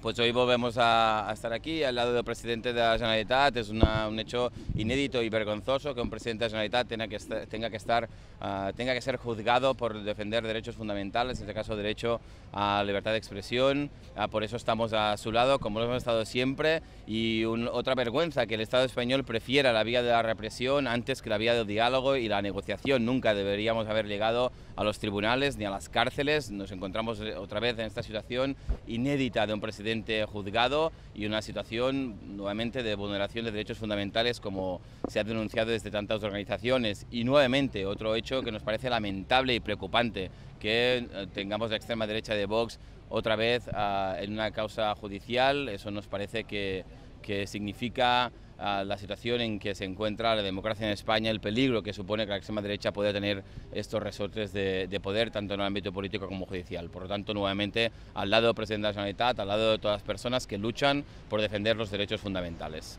Pues hoy volvemos a, estar aquí al lado del presidente de la Generalitat. Es un hecho inédito y vergonzoso que un presidente de la Generalitat tenga que, tenga, que estar, ah, tenga que ser juzgado por defender derechos fundamentales, en este caso derecho a libertad de expresión. Ah, por eso estamos a su lado, como lo hemos estado siempre. Y otra vergüenza que el Estado español prefiera la vía de la represión antes que la vía del diálogo y la negociación. Nunca deberíamos haber llegado a los tribunales ni a las cárceles. Nos encontramos eh, otra vez en esta situación inédita de un presidente juzgado y una situación nuevamente de vulneración de derechos fundamentales como se ha denunciado desde tantas organizaciones. Y nuevamente otro hecho que nos parece lamentable y preocupante, que eh, tengamos la extrema derecha de Vox otra vez ah, en una causa judicial, eso nos parece que, que significa la situación en que se encuentra la democracia en España, el peligro que supone que la extrema derecha pueda tener estos resortes de, poder, tanto en el ámbito político como judicial. Por lo tanto, nuevamente, al lado del presidente de la Generalitat, al lado de todas las personas que luchan por defender los derechos fundamentales.